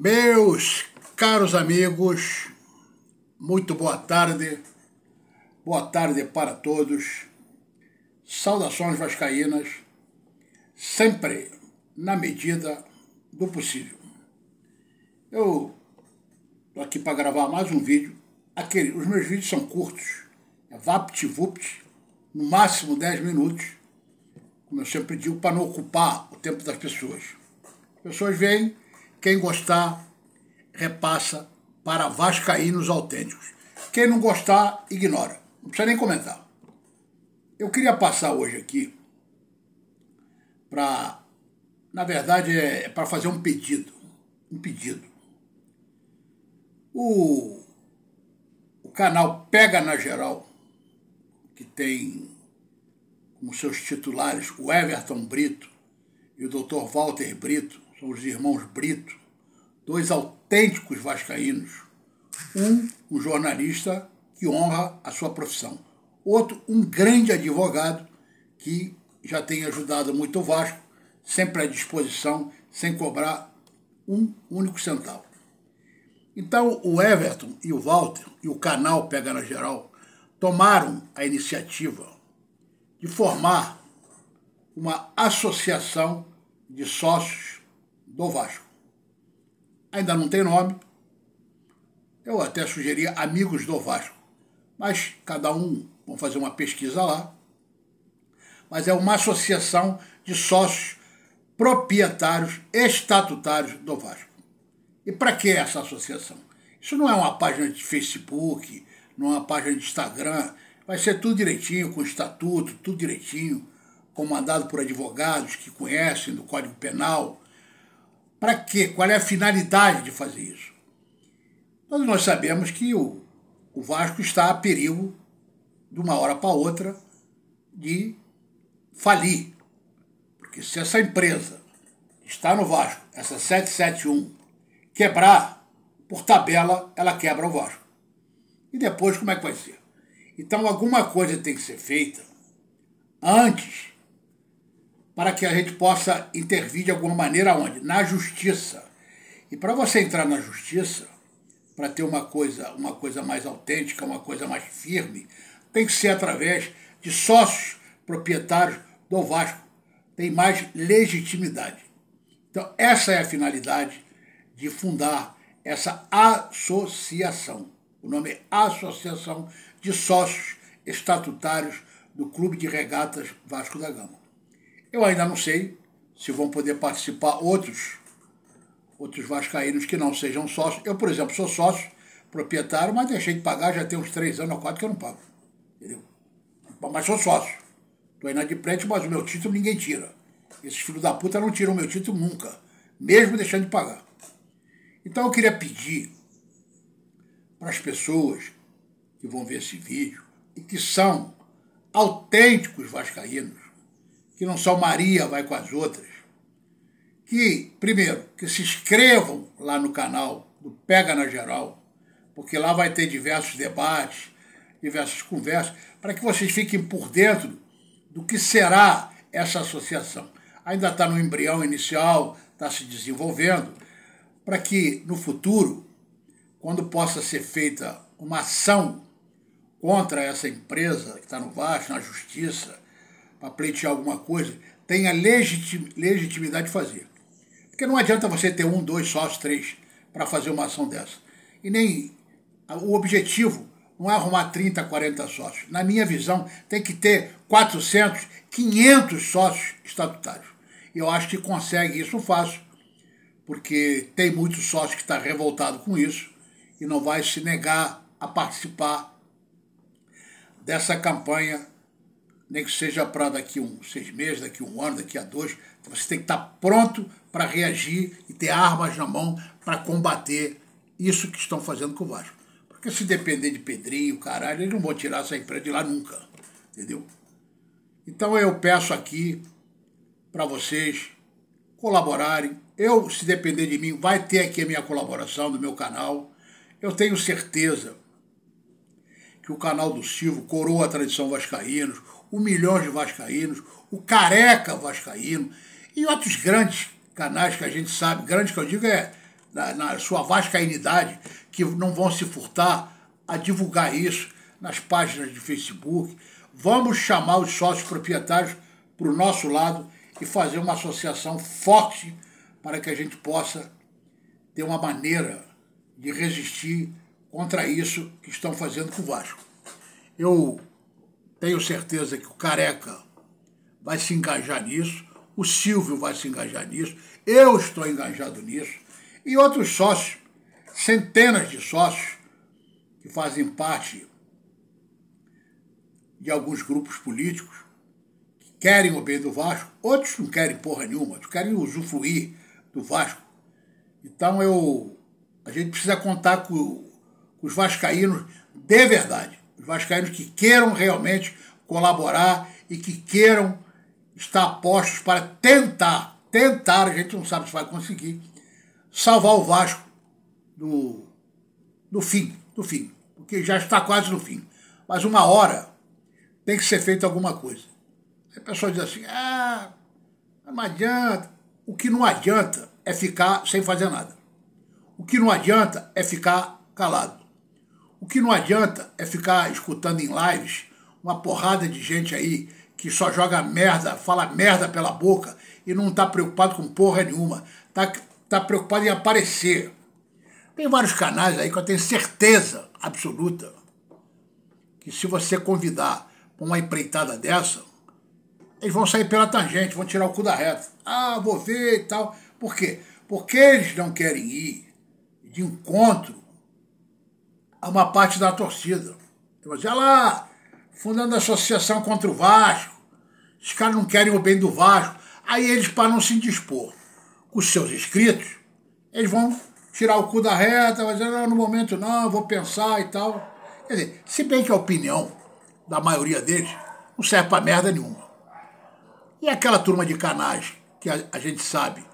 Meus caros amigos, muito boa tarde, boa tarde para todos, saudações vascaínas, sempre na medida do possível. Eu estou aqui para gravar mais um vídeo. Aquele, os meus vídeos são curtos, é vapt-vupt, no máximo 10 minutos como eu sempre digo, para não ocupar o tempo das pessoas. As pessoas vêm, quem gostar, repassa para vascaínos autênticos. Quem não gostar, ignora. Não precisa nem comentar. Eu queria passar hoje aqui para, na verdade, é, é para fazer um pedido. Um pedido. O, o canal Pega na Geral, que tem como seus titulares o Everton Brito e o Dr. Walter Brito, são os irmãos Brito, dois autênticos vascaínos. Um, um jornalista que honra a sua profissão. Outro, um grande advogado que já tem ajudado muito o Vasco, sempre à disposição, sem cobrar um único centavo. Então, o Everton e o Walter, e o canal Pega na Geral, tomaram a iniciativa de formar uma associação de sócios do Vasco. Ainda não tem nome. Eu até sugeria Amigos do Vasco. Mas cada um, vão fazer uma pesquisa lá. Mas é uma associação de sócios proprietários estatutários do Vasco. E para que essa associação? Isso não é uma página de Facebook, não é uma página de Instagram. Vai ser tudo direitinho, com estatuto, tudo direitinho, comandado por advogados que conhecem do Código Penal, para quê? Qual é a finalidade de fazer isso? Todos nós sabemos que o, o Vasco está a perigo, de uma hora para outra, de falir. Porque se essa empresa está no Vasco, essa 771, quebrar, por tabela, ela quebra o Vasco. E depois como é que vai ser? Então alguma coisa tem que ser feita antes para que a gente possa intervir de alguma maneira onde? Na justiça. E para você entrar na justiça, para ter uma coisa, uma coisa mais autêntica, uma coisa mais firme, tem que ser através de sócios proprietários do Vasco. Tem mais legitimidade. Então, essa é a finalidade de fundar essa associação. O nome é Associação de Sócios Estatutários do Clube de Regatas Vasco da Gama. Eu ainda não sei se vão poder participar outros, outros vascaínos que não sejam sócios. Eu, por exemplo, sou sócio, proprietário, mas deixei de pagar já tem uns três anos ou quatro que eu não pago. Entendeu? Mas sou sócio. Estou inadimplente, mas o meu título ninguém tira. Esses filhos da puta não tiram o meu título nunca, mesmo deixando de pagar. Então eu queria pedir para as pessoas que vão ver esse vídeo e que são autênticos vascaínos, que não só Maria vai com as outras, que, primeiro, que se inscrevam lá no canal do Pega na Geral, porque lá vai ter diversos debates, diversas conversas, para que vocês fiquem por dentro do que será essa associação. Ainda está no embrião inicial, está se desenvolvendo, para que no futuro, quando possa ser feita uma ação contra essa empresa que está no Vasco, na Justiça, para pleitear alguma coisa, tenha legitim, legitimidade de fazer. Porque não adianta você ter um, dois sócios, três para fazer uma ação dessa. E nem o objetivo não é arrumar 30, 40 sócios. Na minha visão, tem que ter 400, 500 sócios estatutários. E eu acho que consegue isso fácil, porque tem muitos sócios que estão tá revoltado com isso e não vai se negar a participar dessa campanha nem que seja para daqui um seis meses, daqui um ano, daqui a dois. Então você tem que estar pronto para reagir e ter armas na mão para combater isso que estão fazendo com o Vasco. Porque se depender de Pedrinho, caralho, eles não vão tirar essa empresa de lá nunca. Entendeu? Então eu peço aqui para vocês colaborarem. Eu, se depender de mim, vai ter aqui a minha colaboração do meu canal. Eu tenho certeza que o canal do Silvio coroa a tradição vascaínos, o Milhões de Vascaínos, o Careca Vascaíno e outros grandes canais que a gente sabe, grandes que eu digo é na, na sua vascainidade, que não vão se furtar a divulgar isso nas páginas de Facebook. Vamos chamar os sócios proprietários para o nosso lado e fazer uma associação forte para que a gente possa ter uma maneira de resistir contra isso que estão fazendo com o Vasco. Eu tenho certeza que o Careca vai se engajar nisso, o Silvio vai se engajar nisso, eu estou engajado nisso, e outros sócios, centenas de sócios que fazem parte de alguns grupos políticos que querem o bem do Vasco, outros não querem porra nenhuma, querem usufruir do Vasco. Então eu a gente precisa contar com, com os vascaínos de verdade vascaínos que queiram realmente colaborar e que queiram estar postos para tentar, tentar, a gente não sabe se vai conseguir, salvar o Vasco do, do fim, do fim, porque já está quase no fim. Mas uma hora tem que ser feita alguma coisa. Aí a pessoa diz assim, ah, não adianta. O que não adianta é ficar sem fazer nada. O que não adianta é ficar calado. O que não adianta é ficar escutando em lives uma porrada de gente aí que só joga merda, fala merda pela boca e não tá preocupado com porra nenhuma. Tá, tá preocupado em aparecer. Tem vários canais aí que eu tenho certeza absoluta que se você convidar uma empreitada dessa, eles vão sair pela tangente, vão tirar o cu da reta. Ah, vou ver e tal. Por quê? Porque eles não querem ir de encontro a uma parte da torcida. Eu dizia, assim, ah lá, fundando a associação contra o Vasco, os caras não querem o bem do Vasco. Aí eles, para não se indispor com os seus inscritos, eles vão tirar o cu da reta, vai dizer, não, no momento não, vou pensar e tal. Quer dizer, se bem que a opinião da maioria deles não serve para merda nenhuma. E aquela turma de canais que a, a gente sabe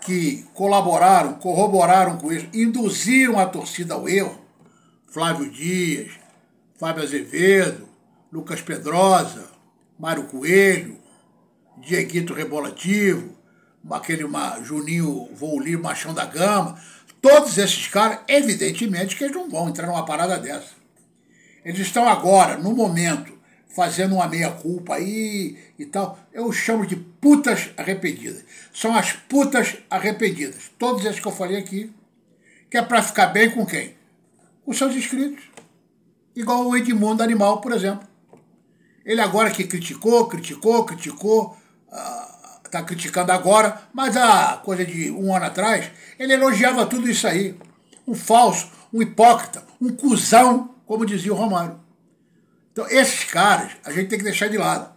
que colaboraram, corroboraram com isso, induziram a torcida ao erro, Flávio Dias, Fábio Azevedo, Lucas Pedrosa, Mário Coelho, Dieguito Rebolativo, aquele Juninho Vouli, Machão da Gama. Todos esses caras, evidentemente, que eles não vão entrar numa parada dessa. Eles estão agora, no momento, fazendo uma meia-culpa aí e tal. Eu chamo de putas arrependidas. São as putas arrependidas. Todas as que eu falei aqui. Que é para ficar bem com quem? os seus inscritos. Igual o Edmundo Animal, por exemplo. Ele agora que criticou, criticou, criticou, está ah, uh, criticando agora, mas há coisa de um ano atrás, ele elogiava tudo isso aí. Um falso, um hipócrita, um cuzão, como dizia o Romário. Então, esses caras a gente tem que deixar de lado.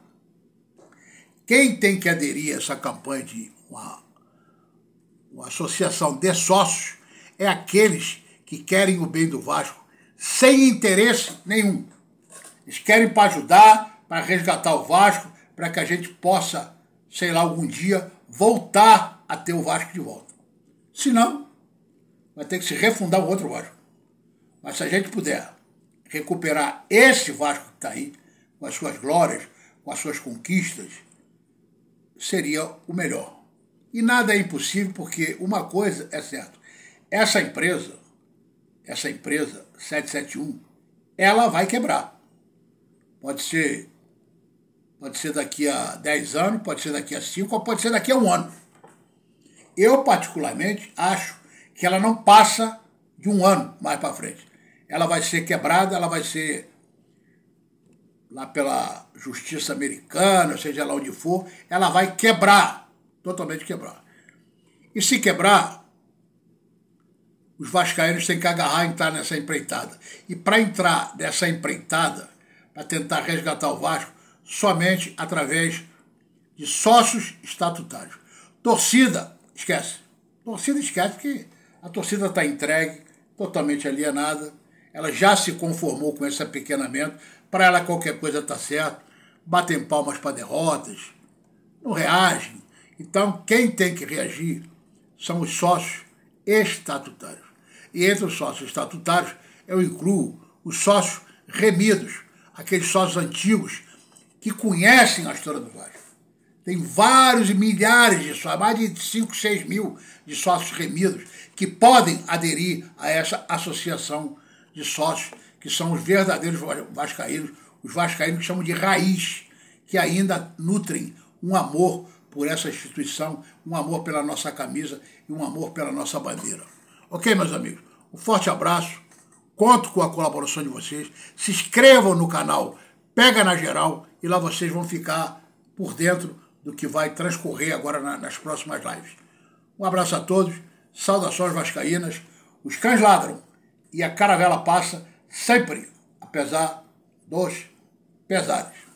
Quem tem que aderir a essa campanha de uma, uma associação de sócios é aqueles que querem o bem do Vasco sem interesse nenhum. Eles querem para ajudar, para resgatar o Vasco, para que a gente possa, sei lá, algum dia voltar a ter o Vasco de volta. Se não, vai ter que se refundar um outro Vasco. Mas se a gente puder recuperar esse Vasco que está aí, com as suas glórias, com as suas conquistas, seria o melhor. E nada é impossível, porque uma coisa é certa: essa empresa essa empresa 771, ela vai quebrar. Pode ser, pode ser daqui a 10 anos, pode ser daqui a 5, ou pode ser daqui a um ano. Eu, particularmente, acho que ela não passa de um ano mais para frente. Ela vai ser quebrada, ela vai ser lá pela justiça americana, seja lá onde for, ela vai quebrar, totalmente quebrar. E se quebrar, os vascaínos têm que agarrar e entrar nessa empreitada. E para entrar nessa empreitada, para tentar resgatar o Vasco, somente através de sócios estatutários. Torcida, esquece. Torcida esquece porque a torcida está entregue, totalmente alienada. Ela já se conformou com esse apequenamento. Para ela qualquer coisa está certo. Batem palmas para derrotas. Não reagem. Então quem tem que reagir são os sócios estatutários. E entre os sócios estatutários, eu incluo os sócios remidos, aqueles sócios antigos que conhecem a história do Vasco. Tem vários e milhares de sócios, mais de 5, 6 mil de sócios remidos que podem aderir a essa associação de sócios, que são os verdadeiros vascaínos, os vascaínos que chamam de raiz, que ainda nutrem um amor por essa instituição, um amor pela nossa camisa e um amor pela nossa bandeira. Ok, meus amigos? Um forte abraço. Conto com a colaboração de vocês. Se inscrevam no canal Pega na Geral e lá vocês vão ficar por dentro do que vai transcorrer agora na, nas próximas lives. Um abraço a todos, saudações vascaínas. Os cães ladram e a caravela passa sempre, apesar dos pesares.